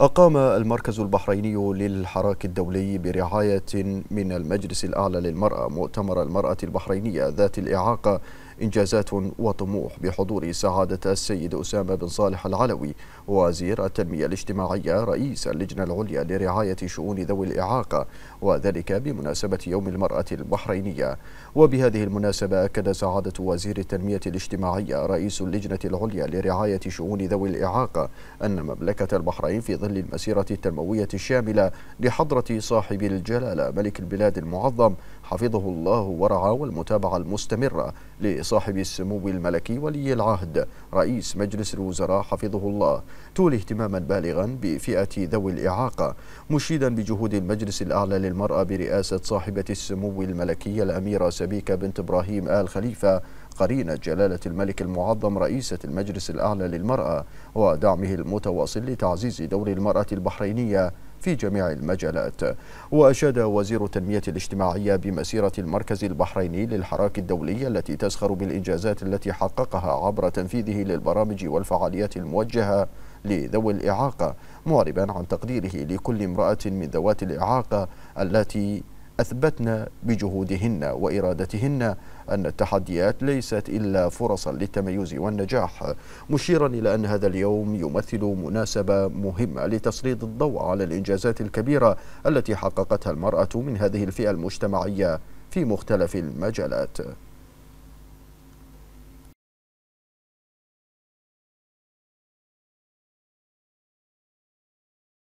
أقام المركز البحريني للحراك الدولي برعاية من المجلس الأعلى للمرأة مؤتمر المرأة البحرينية ذات الإعاقة إنجازات وطموح بحضور سعادة السيد أسامة بن صالح العلوي وزير التنمية الاجتماعية رئيس اللجنة العليا لرعاية شؤون ذوي الإعاقة وذلك بمناسبة يوم المرأة البحرينية وبهذه المناسبة أكد سعادة وزير التنمية الاجتماعية رئيس اللجنة العليا لرعاية شؤون ذوي الإعاقة أن مملكة البحرين في ظل المسيرة التنموية الشاملة لحضرة صاحب الجلالة ملك البلاد المعظم حفظه الله ورعاه والمتابعة المستمرة لإصلاح صاحب السمو الملكي ولي العهد رئيس مجلس الوزراء حفظه الله تولي اهتماما بالغا بفئة ذوي الإعاقة مشيدا بجهود المجلس الأعلى للمرأة برئاسة صاحبة السمو الملكي الأميرة سبيكة بنت إبراهيم آل خليفة قرينة جلالة الملك المعظم رئيسة المجلس الأعلى للمرأة ودعمه المتواصل لتعزيز دور المرأة البحرينية في جميع المجالات وأشاد وزير التنمية الاجتماعية بمسيرة المركز البحريني للحراك الدولي التي تزخر بالإنجازات التي حققها عبر تنفيذه للبرامج والفعاليات الموجهة لذوي الإعاقة معربا عن تقديره لكل امرأة من ذوات الإعاقة التي أثبتن بجهودهن وإرادتهن أن التحديات ليست إلا فرصا للتميز والنجاح مشيرا إلى أن هذا اليوم يمثل مناسبة مهمة لتسليط الضوء على الإنجازات الكبيرة التي حققتها المرأة من هذه الفئة المجتمعية في مختلف المجالات